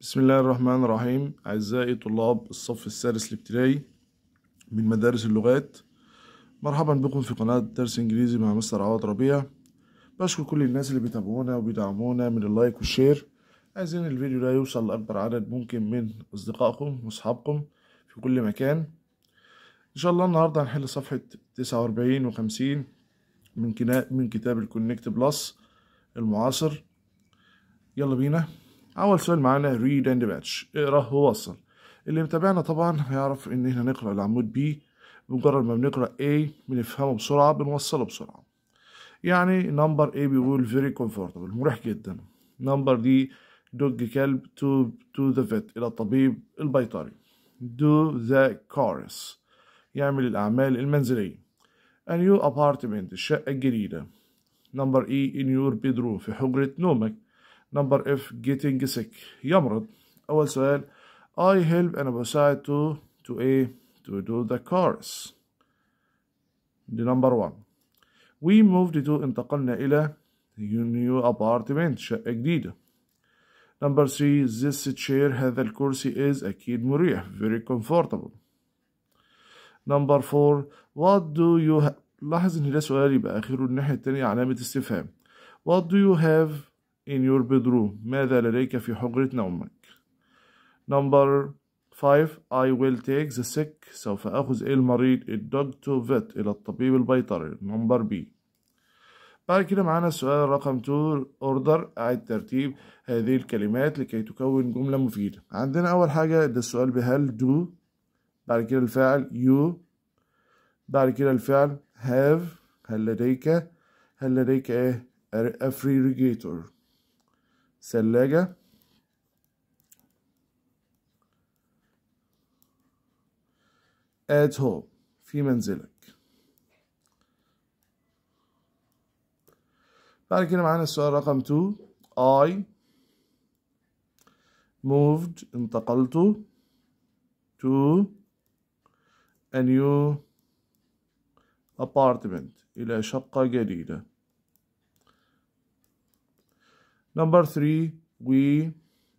بسم الله الرحمن الرحيم أعزائي طلاب الصف السادس الابتدائي من مدارس اللغات مرحبا بكم في قناة درس إنجليزي مع مستر عوض ربيع بشكر كل الناس اللي بيتابعونا وبيدعمونا من اللايك والشير عايزين الفيديو ده يوصل لأكبر عدد ممكن من أصدقائكم وأصحابكم في كل مكان إن شاء الله النهاردة هنحل صفحة تسعة وأربعين وخمسين من, من كتاب الكونكت بلس المعاصر يلا بينا اول سؤال معانا ريد اند ماتش اقرا ووصل اللي متابعنا طبعا هيعرف ان احنا نقرا العمود بي بمجرد ما بنقرا A بنفهمه بسرعه بنوصله بسرعه يعني نمبر A بيقول very comfortable مريح جدا نمبر دي دوج كلب to to the vet الى الطبيب البيطري do the chorus يعمل الاعمال المنزليه a new apartment الشقه الجديده نمبر E in your bedroom في حجره نومك نمبر اف getting sick يمرض أول سؤال I help أنا بساعد to to a to do the cars دي نمبر 1 we moved to انتقلنا إلى new apartment شقة جديدة نمبر 3 this chair هذا الكرسي is أكيد مريح very comfortable نمبر 4 what do you لاحظ ان ده سؤال يبقى اخره الناحية الثانيه علامة استفهام what do you have in your bedroom ماذا لديك في حجرة نومك number 5 I will take the sick سوف أخذ المريض dog to vet إلى الطبيب البيطري number B بعد كده معانا السؤال رقم 2 اوردر أعد ترتيب هذه الكلمات لكي تكون جملة مفيدة عندنا أول حاجة ده السؤال بهل do بعد كده الفعل you بعد كده الفعل have هل لديك هل لديك ايه a refrigerator ثلاجة at home في منزلك بعد كده معانا السؤال رقم 2 I moved انتقلت to a new apartment إلى شقة جديدة نمبر 3 و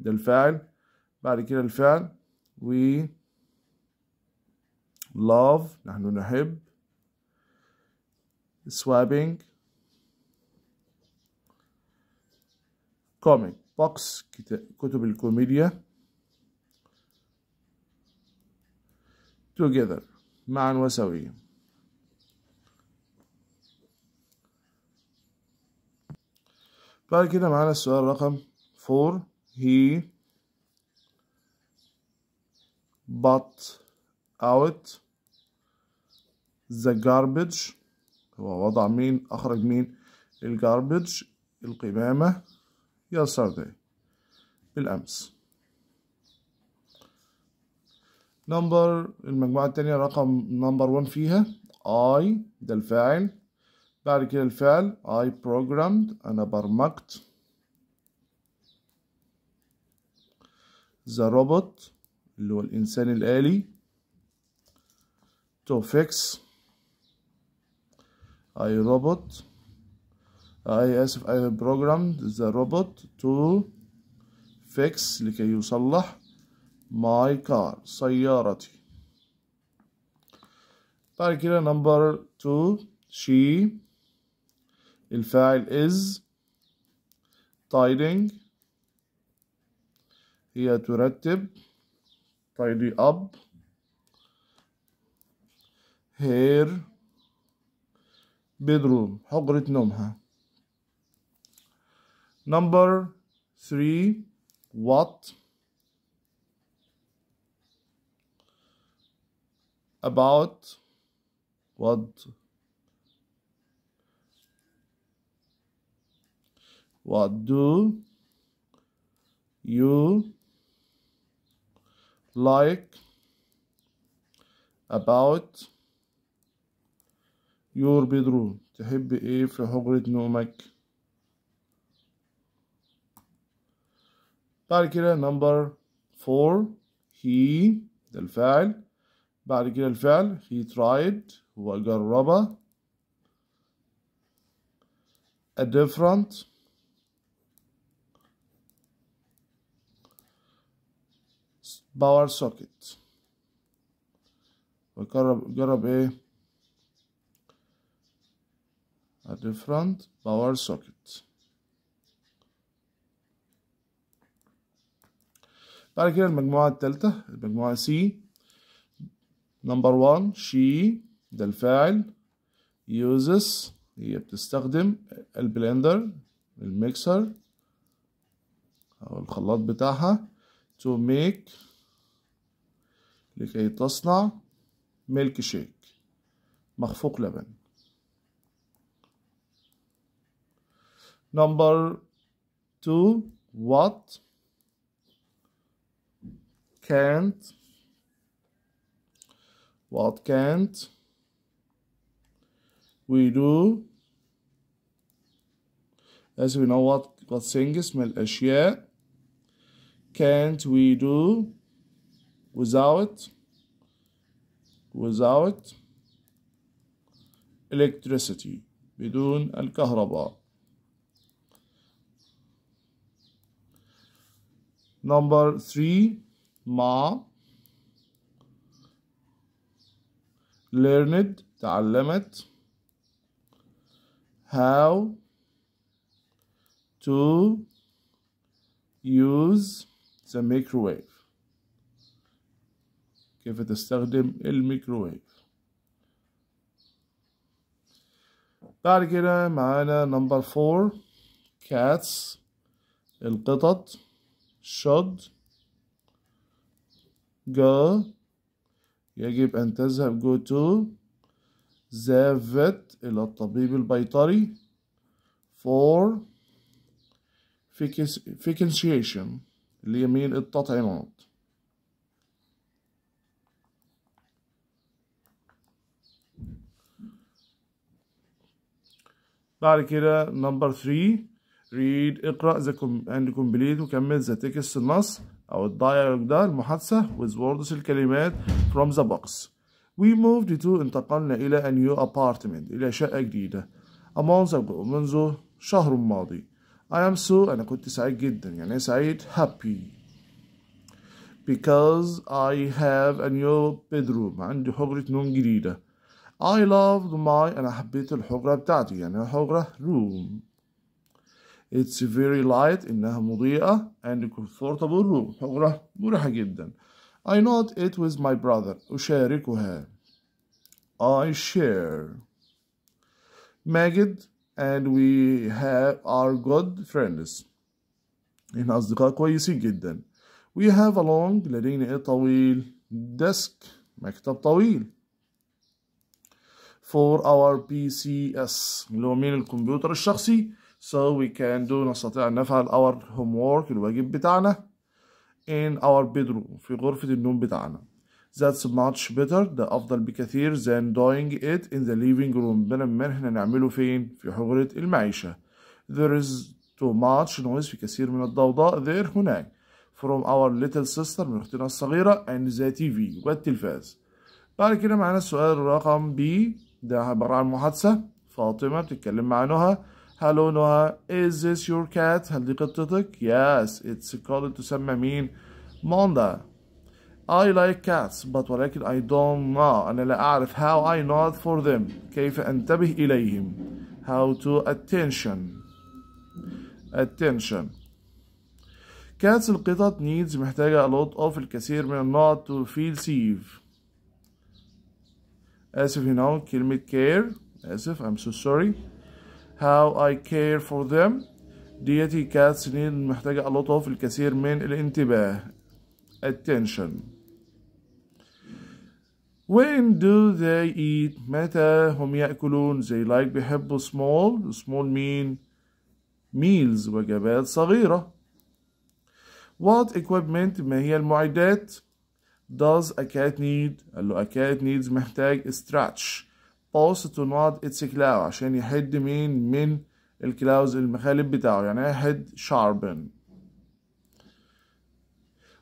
ده الفعل بعد كده الفعل وي love نحن نحب سوابينج كوميك بوكس كتب الكوميديا together معا وسويا بعد كده معانا السؤال رقم فور he bought out the garbage هو وضع مين أخرج مين الجاربج القمامة yesterday بالأمس نمبر المجموعة التانية رقم نمبر 1 فيها I ده الفاعل بعد كده الفعل I programmed أنا برمجت the robot اللي هو الإنسان الآلي to fix I robot I آسف I programmed the robot to fix لكي يصلح my car سيارتي بعد كده number two she الفاعل is tidying هي ترتب tidy up her bedroom حقرة نومها number three what about what What do you like about your bedroom تحب ايه في حجرة نومك بعد كده number four he ده الفاعل بعد كده الفعل he tried هو جرب a different باور سوكت وجرب جرب ايه a different power socket بعد كده المجموعة التالتة المجموعة C نمبر 1 she ده الفاعل uses هي بتستخدم البلندر الميكسر أو الخلاط بتاعها to make لكي تصنع ميلك شيك مخفوق لبن number two what can't what can't we do as we know what what things من الأشياء can't we do without without electricity بدون الكهرباء number 3 ما learned تعلمت how to use the microwave كيف تستخدم الميكروويف بعد كده معانا نمبر فور كاتس القطط شد go يجب أن تذهب go to the vet إلى الطبيب البيطري for fixation اللي هي مين التطعيمات بعد كده نمبر 3 read اقرأ ذا and complete وكمل the text النص أو الدايلوج ده المحادثة with words الكلمات from the box we moved to انتقلنا إلى a new apartment إلى شقة جديدة a month منذ شهر ماضي I am so أنا كنت سعيد جدا يعني سعيد happy because I have a new bedroom عندي حجرة نوم جديدة I loved my أنا حبيت الحجرة بتاعتي يعني الحجرة room It's very light إنها مضيئة and comfortable room حجرة مريحة جدا I not it with my brother أشاركها I share ماجد and we have our good friends إحنا أصدقاء كويسين جدا We have a long لدينا إيه طويل desk مكتب طويل for our PCS اللي هو مين الكمبيوتر الشخصي so we can do نستطيع أن نفعل our homework الواجب بتاعنا in our bedroom في غرفة النوم بتاعنا that's much better ده أفضل بكثير than doing it in the living room بدل ما احنا نعمله فين في حجرة المعيشة there is too much noise في كثير من الضوضاء there هناك from our little sister من أختنا الصغيرة and the TV والتلفاز بعد كده معانا السؤال رقم B ده عبارة عن محادثة فاطمة بتتكلم مع نهى هلو نهى is this your cat هل دي قطتك yes it's called تسمى مين موندا I like cats but ولكن I don't know أنا لا أعرف how I not for them كيف أنتبه إليهم how to attention attention cats القطط needs محتاجة a lot of الكثير من not to feel safe اسف هنا كلمة care اسف I'm so sorry how I care for them ديتي كات سنين محتاجة ألطف الكثير من الانتباه attention when do they eat متى هم يأكلون they like بيحبوا small small mean meals وجبات صغيرة what equipment ما هي المعدات Does a cat need قال له a cat needs محتاج stretch باوس to nod its claw عشان يحد مين من الكلاوز المخالب بتاعه يعني يحد إيه sharpen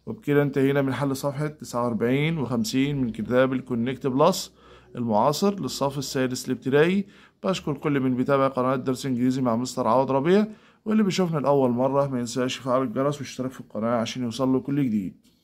وبكده انتهينا من حل صفحة 49 و 50 من كتاب الكونكت بلس المعاصر للصف السادس الابتدائي بشكر كل من بيتابع قناة درس انجليزي مع مستر عوض ربيع واللي بيشوفنا لأول مرة ما ينساش يفعل الجرس واشترك في القناة عشان يوصل له كل جديد